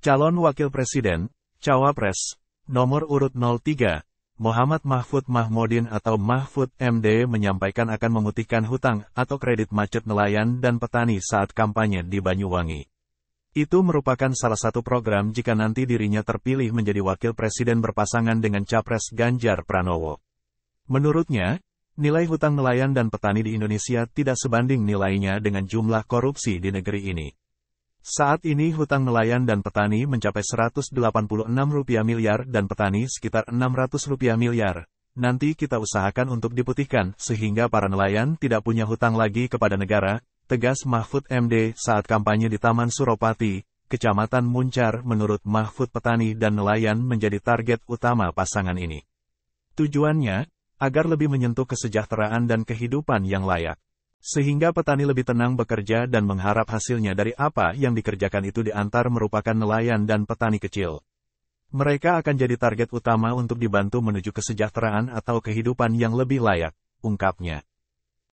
Calon Wakil Presiden, Cawapres, nomor urut 03, Muhammad Mahfud Mahmudin atau Mahfud MD menyampaikan akan memutihkan hutang atau kredit macet nelayan dan petani saat kampanye di Banyuwangi. Itu merupakan salah satu program jika nanti dirinya terpilih menjadi wakil presiden berpasangan dengan Capres Ganjar Pranowo. Menurutnya, nilai hutang nelayan dan petani di Indonesia tidak sebanding nilainya dengan jumlah korupsi di negeri ini. Saat ini hutang nelayan dan petani mencapai Rp186 miliar dan petani sekitar Rp600 miliar. Nanti kita usahakan untuk diputihkan sehingga para nelayan tidak punya hutang lagi kepada negara, tegas Mahfud MD saat kampanye di Taman Suropati, Kecamatan Muncar menurut Mahfud petani dan nelayan menjadi target utama pasangan ini. Tujuannya, agar lebih menyentuh kesejahteraan dan kehidupan yang layak. Sehingga petani lebih tenang bekerja dan mengharap hasilnya dari apa yang dikerjakan itu diantar merupakan nelayan dan petani kecil. Mereka akan jadi target utama untuk dibantu menuju kesejahteraan atau kehidupan yang lebih layak, ungkapnya.